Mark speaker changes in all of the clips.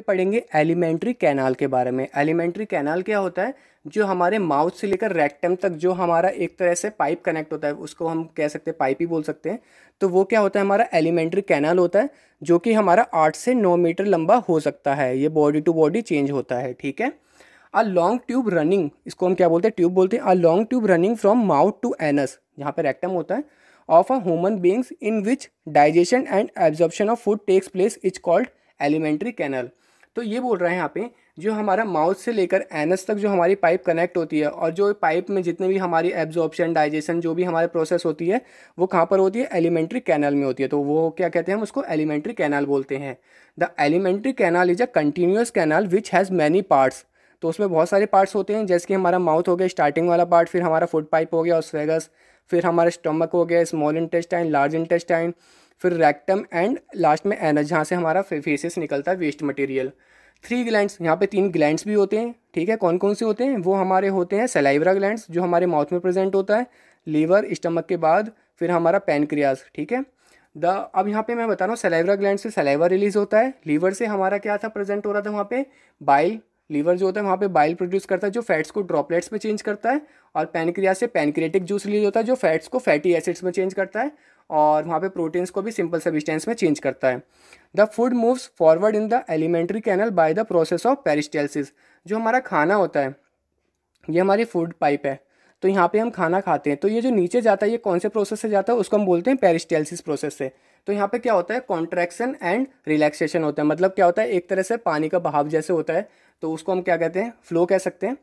Speaker 1: पढ़ेंगे alimentary canal के बारे में एलिमेंट्री कैनाल क्या होता है जो हमारे माउथ से लेकर रेक्टम तक जो हमारा एक तरह से पाइप कनेक्ट होता है उसको हम कह सकते हैं पाइप ही बोल सकते हैं तो वो क्या होता है हमारा एलिमेंट्री कैनाल होता है जो कि हमारा आठ से नौ मीटर लंबा हो सकता है ये बॉडी टू बॉडी चेंज होता है ठीक है आ लॉन्ग ट्यूब रनिंग इसको हम क्या बोलते हैं ट्यूब बोलते हैं a long tube running from mouth to anus जहाँ पर रेक्टम होता है of a human beings in which digestion and absorption of food takes place is called alimentary canal तो ये बोल रहा है यहाँ पे जो हमारा माउथ से लेकर एनस तक जो हमारी पाइप कनेक्ट होती है और जो पाइप में जितने भी हमारी एब्जॉर्प्शन डाइजेशन जो भी हमारे प्रोसेस होती है वो कहाँ पर होती है एलिमेंट्री कैनल में होती है तो वो क्या कहते हैं हम उसको एलिमेंट्री कैनल बोलते हैं the alimentary canal is a continuous canal which has many parts तो उसमें बहुत सारे पार्ट्स होते हैं जैसे कि हमारा माउथ हो गया स्टार्टिंग वाला पार्ट फिर हमारा फूड पाइप हो गया और फिर हमारा स्टमक हो गया स्मॉल इंटेस्टाइन लार्ज इंटेस्टाइन फिर रेक्टम एंड लास्ट में एनस जहाँ से हमारा फेसेस निकलता है वेस्ट मटेरियल थ्री ग्लैंड्स यहाँ पे तीन ग्लैंड्स भी होते हैं ठीक है कौन कौन से होते हैं वो हमारे होते हैं सेलाइवरा ग्लैंड्स जो हमारे माउथ में प्रेजेंट होता है लीवर स्टमक के बाद फिर हमारा पेनक्रियाज ठीक है द अब यहाँ पे मैं बता रहा हूँ सेलाइवरा ग्लैंड से सेलाइवर रिलीज होता है लीवर से हमारा क्या था प्रेजेंट हो रहा था वहाँ पे बाइल लीवर जो होता है वहाँ पे बाइल प्रोड्यूस करता है जो फैट्स को ड्रॉपलेट्स में चेंज करता है और पैनक्रिया से पैनक्रेटिक जूस रिलीज होता है जो फैट्स को फैटी एसिड्स में चेंज करता है और वहाँ पे प्रोटीन्स को भी सिंपल सबिस्टेंस में चेंज करता है the food moves forward in the alimentary canal by the process of peristalsis जो हमारा खाना होता है ये हमारी फूड पाइप है तो यहाँ पे हम खाना खाते हैं तो ये जो नीचे जाता है ये कौन से प्रोसेस से जाता है उसको हम बोलते हैं पेरिस्टेल्सिस प्रोसेस से तो यहाँ पे क्या होता है कॉन्ट्रैक्शन एंड रिलैक्सेशन होता है मतलब क्या होता है एक तरह से पानी का बहाव जैसे होता है तो उसको हम क्या कहते हैं फ्लो कह सकते हैं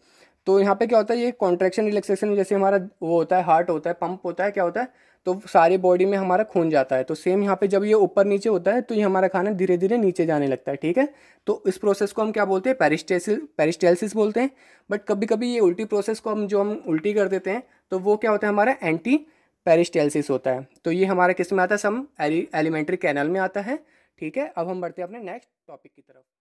Speaker 1: तो यहाँ पे क्या होता है ये कॉन्ट्रेक्शन रिलैक्सेशन में जैसे हमारा वो होता है हार्ट होता है पंप होता है क्या होता है तो सारे बॉडी में हमारा खून जाता है तो सेम यहाँ पे जब ये ऊपर नीचे होता है तो ये हमारा खाना धीरे धीरे नीचे जाने लगता है ठीक है तो इस प्रोसेस को हम क्या बोलते हैं पेरिस्टेसिल पेरिस्टेलसिस बोलते हैं बट कभी कभी ये उल्टी प्रोसेस को हम जो हम उल्टी कर देते हैं तो वो क्या होता है हमारा एंटी पेरिस्टेलसिस होता है तो ये हमारा किस में आता है सम एलिमेंट्री कैनल में आता है ठीक है अब हम बढ़ते हैं अपने नेक्स्ट टॉपिक की तरफ